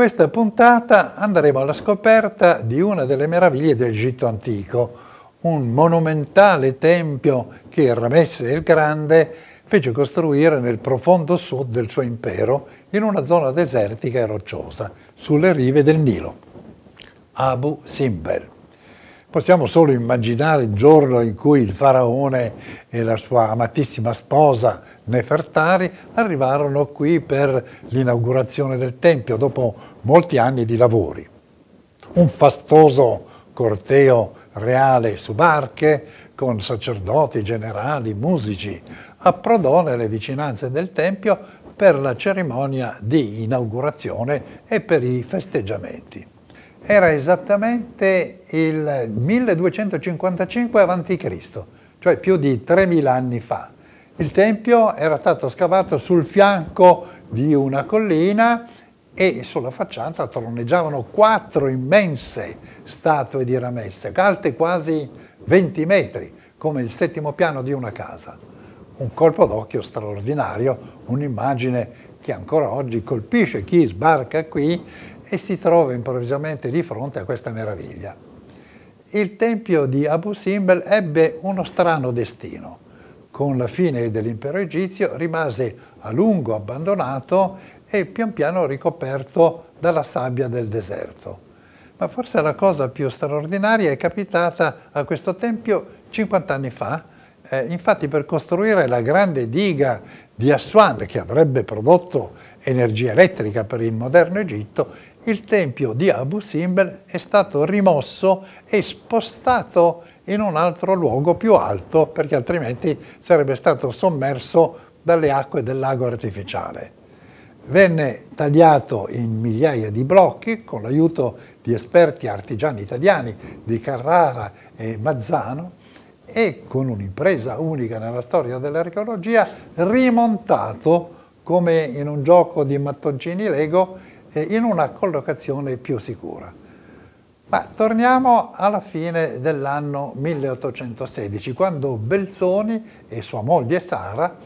questa puntata andremo alla scoperta di una delle meraviglie dell'Egitto antico, un monumentale tempio che Ramesse il Grande fece costruire nel profondo sud del suo impero, in una zona desertica e rocciosa, sulle rive del Nilo. Abu Simbel. Possiamo solo immaginare il giorno in cui il faraone e la sua amatissima sposa Nefertari arrivarono qui per l'inaugurazione del Tempio dopo molti anni di lavori. Un fastoso corteo reale su barche con sacerdoti, generali, musici, approdò nelle vicinanze del Tempio per la cerimonia di inaugurazione e per i festeggiamenti era esattamente il 1255 a.C., cioè più di 3.000 anni fa. Il Tempio era stato scavato sul fianco di una collina e sulla facciata troneggiavano quattro immense statue di Ramesse, alte quasi 20 metri, come il settimo piano di una casa. Un colpo d'occhio straordinario, un'immagine che ancora oggi colpisce chi sbarca qui e si trova improvvisamente di fronte a questa meraviglia. Il tempio di Abu Simbel ebbe uno strano destino. Con la fine dell'impero egizio rimase a lungo abbandonato e pian piano ricoperto dalla sabbia del deserto. Ma forse la cosa più straordinaria è capitata a questo tempio 50 anni fa, eh, infatti per costruire la grande diga di Aswan, che avrebbe prodotto energia elettrica per il moderno Egitto, il tempio di Abu Simbel è stato rimosso e spostato in un altro luogo più alto, perché altrimenti sarebbe stato sommerso dalle acque del lago artificiale. Venne tagliato in migliaia di blocchi con l'aiuto di esperti artigiani italiani di Carrara e Mazzano e con un'impresa unica nella storia dell'archeologia rimontato come in un gioco di mattoncini Lego in una collocazione più sicura. Ma torniamo alla fine dell'anno 1816, quando Belzoni e sua moglie Sara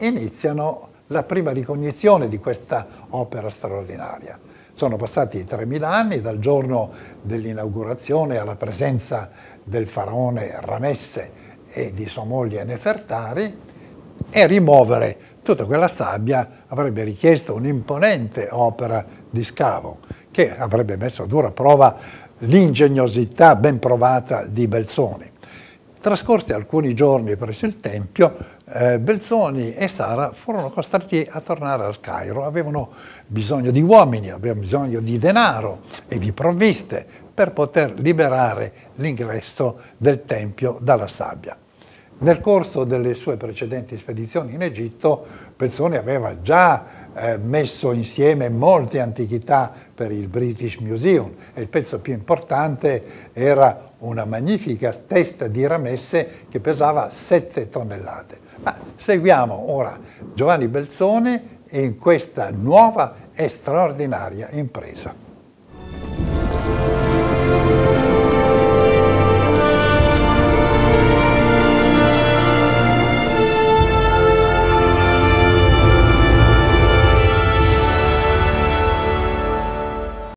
iniziano la prima ricognizione di questa opera straordinaria. Sono passati 3.000 anni dal giorno dell'inaugurazione alla presenza del faraone Ramesse e di sua moglie Nefertari e rimuovere tutta quella sabbia avrebbe richiesto un'imponente opera di scavo che avrebbe messo a dura prova l'ingegnosità ben provata di Belzoni. Trascorsi alcuni giorni presso il Tempio, eh, Belzoni e Sara furono costretti a tornare al Cairo. Avevano bisogno di uomini, avevano bisogno di denaro e di provviste per poter liberare l'ingresso del Tempio dalla sabbia. Nel corso delle sue precedenti spedizioni in Egitto, Belzoni aveva già eh, messo insieme molte antichità per il British Museum e il pezzo più importante era una magnifica testa di ramesse che pesava 7 tonnellate. Ma seguiamo ora Giovanni Belzone in questa nuova e straordinaria impresa.